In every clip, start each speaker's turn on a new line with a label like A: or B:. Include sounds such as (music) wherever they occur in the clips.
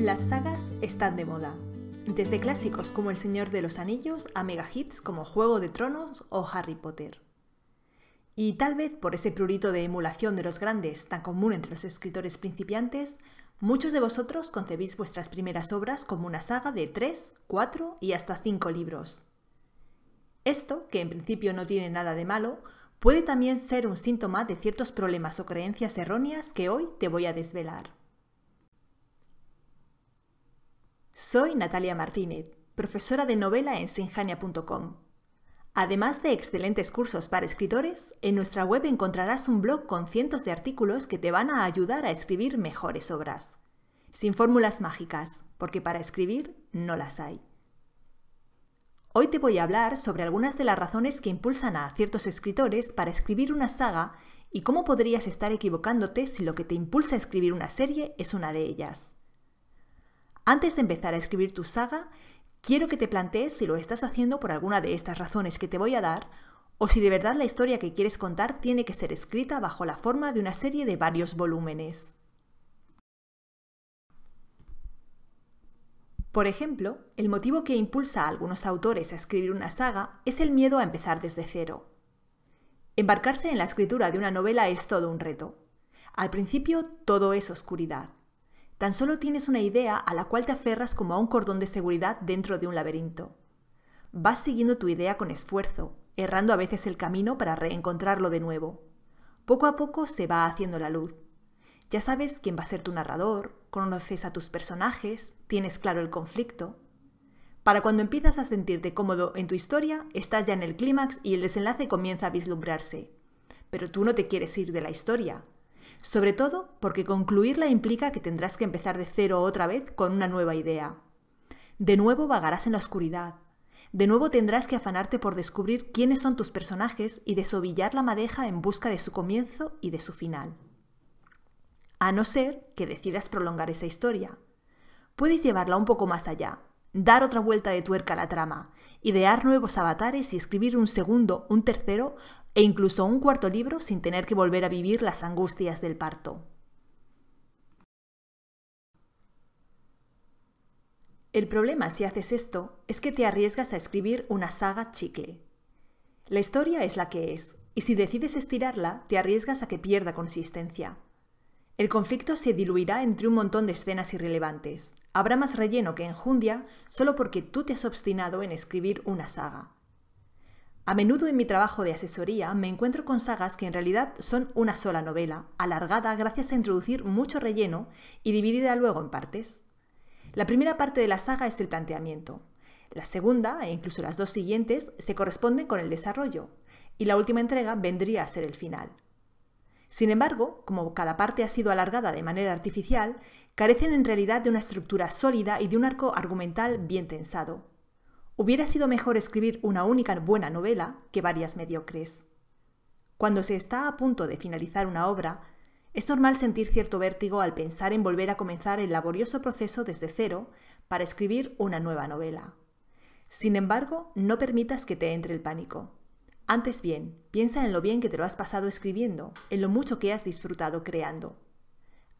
A: Las sagas están de moda. Desde clásicos como El Señor de los Anillos a megahits como Juego de Tronos o Harry Potter. Y tal vez por ese prurito de emulación de los grandes tan común entre los escritores principiantes, muchos de vosotros concebís vuestras primeras obras como una saga de 3, 4 y hasta 5 libros. Esto, que en principio no tiene nada de malo, puede también ser un síntoma de ciertos problemas o creencias erróneas que hoy te voy a desvelar. Soy Natalia Martínez, profesora de novela en sinjania.com. Además de excelentes cursos para escritores, en nuestra web encontrarás un blog con cientos de artículos que te van a ayudar a escribir mejores obras. Sin fórmulas mágicas, porque para escribir no las hay. Hoy te voy a hablar sobre algunas de las razones que impulsan a ciertos escritores para escribir una saga y cómo podrías estar equivocándote si lo que te impulsa a escribir una serie es una de ellas. Antes de empezar a escribir tu saga, quiero que te plantees si lo estás haciendo por alguna de estas razones que te voy a dar o si de verdad la historia que quieres contar tiene que ser escrita bajo la forma de una serie de varios volúmenes. Por ejemplo, el motivo que impulsa a algunos autores a escribir una saga es el miedo a empezar desde cero. Embarcarse en la escritura de una novela es todo un reto. Al principio todo es oscuridad. Tan solo tienes una idea a la cual te aferras como a un cordón de seguridad dentro de un laberinto. Vas siguiendo tu idea con esfuerzo, errando a veces el camino para reencontrarlo de nuevo. Poco a poco se va haciendo la luz. Ya sabes quién va a ser tu narrador, conoces a tus personajes, tienes claro el conflicto. Para cuando empiezas a sentirte cómodo en tu historia, estás ya en el clímax y el desenlace comienza a vislumbrarse. Pero tú no te quieres ir de la historia, sobre todo porque concluirla implica que tendrás que empezar de cero otra vez con una nueva idea. De nuevo vagarás en la oscuridad. De nuevo tendrás que afanarte por descubrir quiénes son tus personajes y desovillar la madeja en busca de su comienzo y de su final. A no ser que decidas prolongar esa historia. Puedes llevarla un poco más allá, dar otra vuelta de tuerca a la trama, idear nuevos avatares y escribir un segundo, un tercero e incluso un cuarto libro sin tener que volver a vivir las angustias del parto. El problema si haces esto es que te arriesgas a escribir una saga chicle. La historia es la que es, y si decides estirarla, te arriesgas a que pierda consistencia. El conflicto se diluirá entre un montón de escenas irrelevantes. Habrá más relleno que enjundia solo porque tú te has obstinado en escribir una saga. A menudo en mi trabajo de asesoría me encuentro con sagas que en realidad son una sola novela, alargada gracias a introducir mucho relleno y dividida luego en partes. La primera parte de la saga es el planteamiento. La segunda, e incluso las dos siguientes, se corresponden con el desarrollo, y la última entrega vendría a ser el final. Sin embargo, como cada parte ha sido alargada de manera artificial, carecen en realidad de una estructura sólida y de un arco argumental bien tensado, Hubiera sido mejor escribir una única buena novela que varias mediocres. Cuando se está a punto de finalizar una obra, es normal sentir cierto vértigo al pensar en volver a comenzar el laborioso proceso desde cero para escribir una nueva novela. Sin embargo, no permitas que te entre el pánico. Antes bien, piensa en lo bien que te lo has pasado escribiendo, en lo mucho que has disfrutado creando.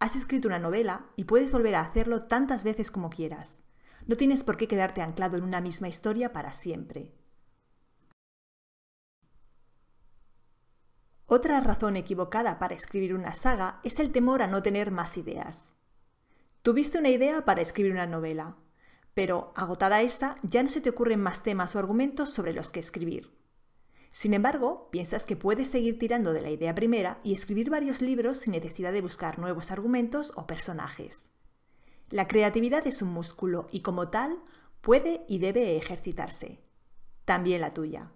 A: Has escrito una novela y puedes volver a hacerlo tantas veces como quieras. No tienes por qué quedarte anclado en una misma historia para siempre. Otra razón equivocada para escribir una saga es el temor a no tener más ideas. Tuviste una idea para escribir una novela, pero agotada esta ya no se te ocurren más temas o argumentos sobre los que escribir. Sin embargo, piensas que puedes seguir tirando de la idea primera y escribir varios libros sin necesidad de buscar nuevos argumentos o personajes. La creatividad es un músculo y como tal puede y debe ejercitarse. También la tuya.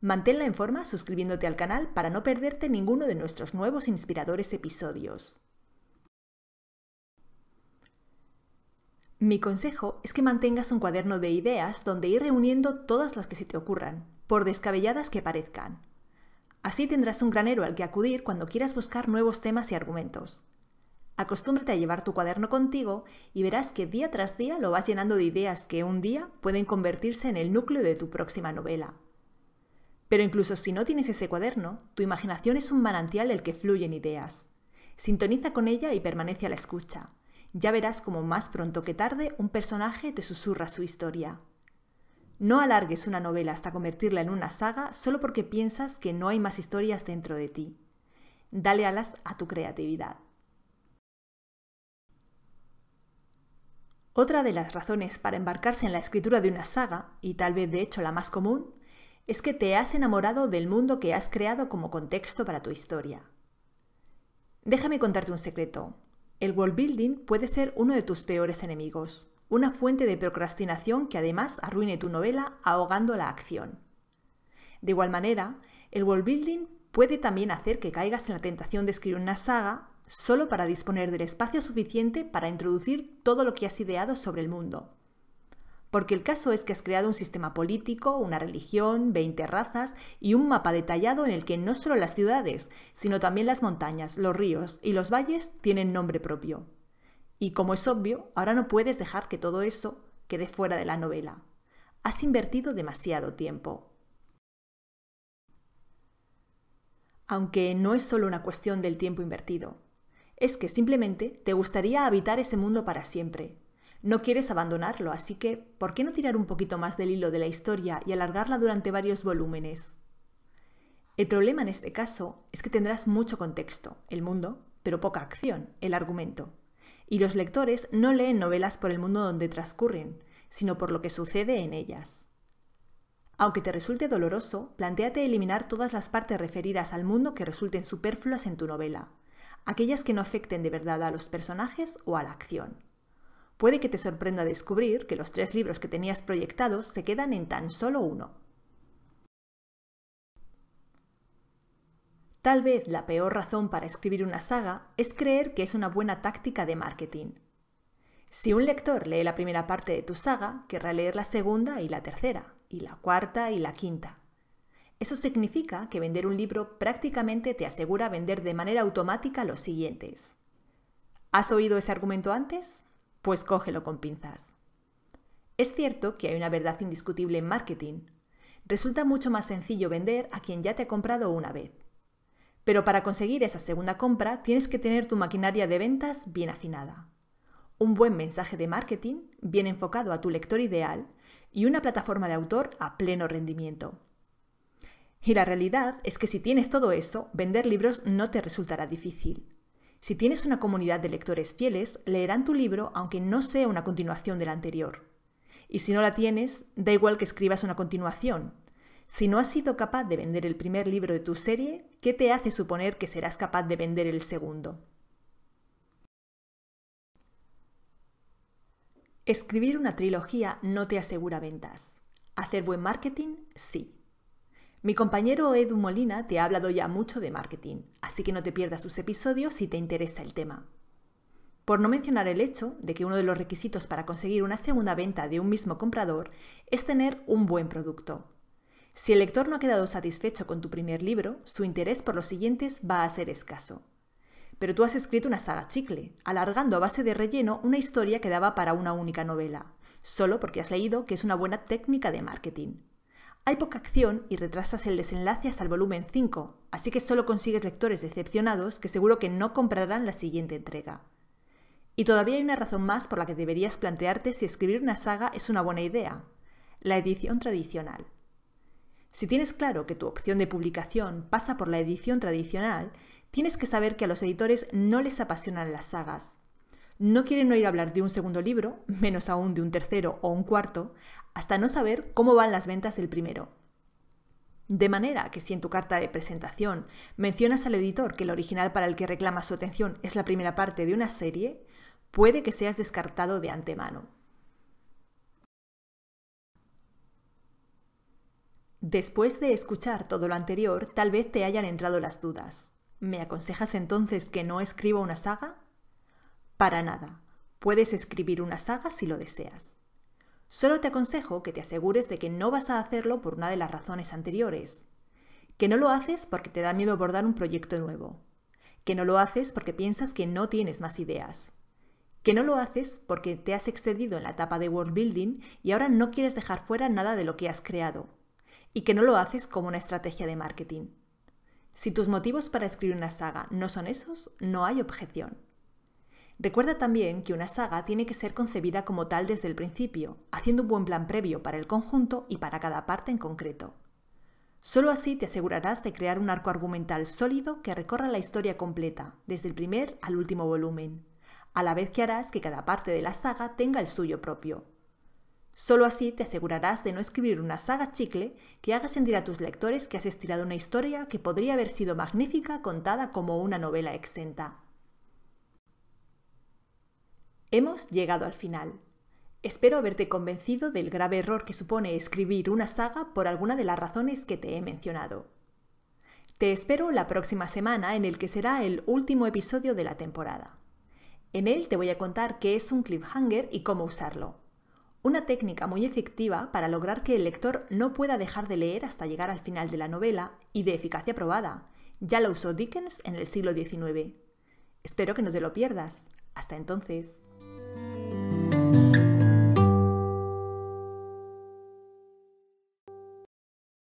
A: Manténla en forma suscribiéndote al canal para no perderte ninguno de nuestros nuevos inspiradores episodios. Mi consejo es que mantengas un cuaderno de ideas donde ir reuniendo todas las que se te ocurran, por descabelladas que parezcan. Así tendrás un granero al que acudir cuando quieras buscar nuevos temas y argumentos. Acostúmbrate a llevar tu cuaderno contigo y verás que día tras día lo vas llenando de ideas que un día pueden convertirse en el núcleo de tu próxima novela. Pero incluso si no tienes ese cuaderno, tu imaginación es un manantial del que fluyen ideas. Sintoniza con ella y permanece a la escucha. Ya verás cómo más pronto que tarde un personaje te susurra su historia. No alargues una novela hasta convertirla en una saga solo porque piensas que no hay más historias dentro de ti. Dale alas a tu creatividad. Otra de las razones para embarcarse en la escritura de una saga, y tal vez de hecho la más común, es que te has enamorado del mundo que has creado como contexto para tu historia. Déjame contarte un secreto. El world building puede ser uno de tus peores enemigos, una fuente de procrastinación que además arruine tu novela ahogando la acción. De igual manera, el world building puede también hacer que caigas en la tentación de escribir una saga solo para disponer del espacio suficiente para introducir todo lo que has ideado sobre el mundo. Porque el caso es que has creado un sistema político, una religión, 20 razas y un mapa detallado en el que no solo las ciudades, sino también las montañas, los ríos y los valles tienen nombre propio. Y como es obvio, ahora no puedes dejar que todo eso quede fuera de la novela. Has invertido demasiado tiempo. Aunque no es solo una cuestión del tiempo invertido es que simplemente te gustaría habitar ese mundo para siempre. No quieres abandonarlo, así que ¿por qué no tirar un poquito más del hilo de la historia y alargarla durante varios volúmenes? El problema en este caso es que tendrás mucho contexto, el mundo, pero poca acción, el argumento. Y los lectores no leen novelas por el mundo donde transcurren, sino por lo que sucede en ellas. Aunque te resulte doloroso, planteate eliminar todas las partes referidas al mundo que resulten superfluas en tu novela, aquellas que no afecten de verdad a los personajes o a la acción. Puede que te sorprenda descubrir que los tres libros que tenías proyectados se quedan en tan solo uno. Tal vez la peor razón para escribir una saga es creer que es una buena táctica de marketing. Si un lector lee la primera parte de tu saga, querrá leer la segunda y la tercera, y la cuarta y la quinta. Eso significa que vender un libro prácticamente te asegura vender de manera automática los siguientes. ¿Has oído ese argumento antes? Pues cógelo con pinzas. Es cierto que hay una verdad indiscutible en marketing. Resulta mucho más sencillo vender a quien ya te ha comprado una vez. Pero para conseguir esa segunda compra tienes que tener tu maquinaria de ventas bien afinada. Un buen mensaje de marketing, bien enfocado a tu lector ideal, y una plataforma de autor a pleno rendimiento. Y la realidad es que si tienes todo eso, vender libros no te resultará difícil. Si tienes una comunidad de lectores fieles, leerán tu libro aunque no sea una continuación del anterior. Y si no la tienes, da igual que escribas una continuación. Si no has sido capaz de vender el primer libro de tu serie, ¿qué te hace suponer que serás capaz de vender el segundo? Escribir una trilogía no te asegura ventas. Hacer buen marketing, sí. Mi compañero Edu Molina te ha hablado ya mucho de marketing, así que no te pierdas sus episodios si te interesa el tema. Por no mencionar el hecho de que uno de los requisitos para conseguir una segunda venta de un mismo comprador es tener un buen producto. Si el lector no ha quedado satisfecho con tu primer libro, su interés por los siguientes va a ser escaso. Pero tú has escrito una saga chicle, alargando a base de relleno una historia que daba para una única novela, solo porque has leído que es una buena técnica de marketing hay poca acción y retrasas el desenlace hasta el volumen 5, así que solo consigues lectores decepcionados que seguro que no comprarán la siguiente entrega. Y todavía hay una razón más por la que deberías plantearte si escribir una saga es una buena idea, la edición tradicional. Si tienes claro que tu opción de publicación pasa por la edición tradicional, tienes que saber que a los editores no les apasionan las sagas, no quieren oír hablar de un segundo libro, (laughs) menos aún de un tercero o un cuarto, hasta no saber cómo van las ventas del primero. De manera que si en tu carta de presentación mencionas al editor que el original para el que reclamas su atención es la primera parte de una serie, puede que seas descartado de antemano. Después de escuchar todo lo anterior, tal vez te hayan entrado las dudas. ¿Me aconsejas entonces que no escriba una saga? Para nada. Puedes escribir una saga si lo deseas. Solo te aconsejo que te asegures de que no vas a hacerlo por una de las razones anteriores. Que no lo haces porque te da miedo abordar un proyecto nuevo. Que no lo haces porque piensas que no tienes más ideas. Que no lo haces porque te has excedido en la etapa de world building y ahora no quieres dejar fuera nada de lo que has creado. Y que no lo haces como una estrategia de marketing. Si tus motivos para escribir una saga no son esos, no hay objeción. Recuerda también que una saga tiene que ser concebida como tal desde el principio, haciendo un buen plan previo para el conjunto y para cada parte en concreto. Solo así te asegurarás de crear un arco argumental sólido que recorra la historia completa, desde el primer al último volumen, a la vez que harás que cada parte de la saga tenga el suyo propio. Solo así te asegurarás de no escribir una saga chicle que haga sentir a tus lectores que has estirado una historia que podría haber sido magnífica contada como una novela exenta. Hemos llegado al final. Espero haberte convencido del grave error que supone escribir una saga por alguna de las razones que te he mencionado. Te espero la próxima semana en el que será el último episodio de la temporada. En él te voy a contar qué es un cliffhanger y cómo usarlo. Una técnica muy efectiva para lograr que el lector no pueda dejar de leer hasta llegar al final de la novela y de eficacia probada. Ya la usó Dickens en el siglo XIX. Espero que no te lo pierdas. Hasta entonces.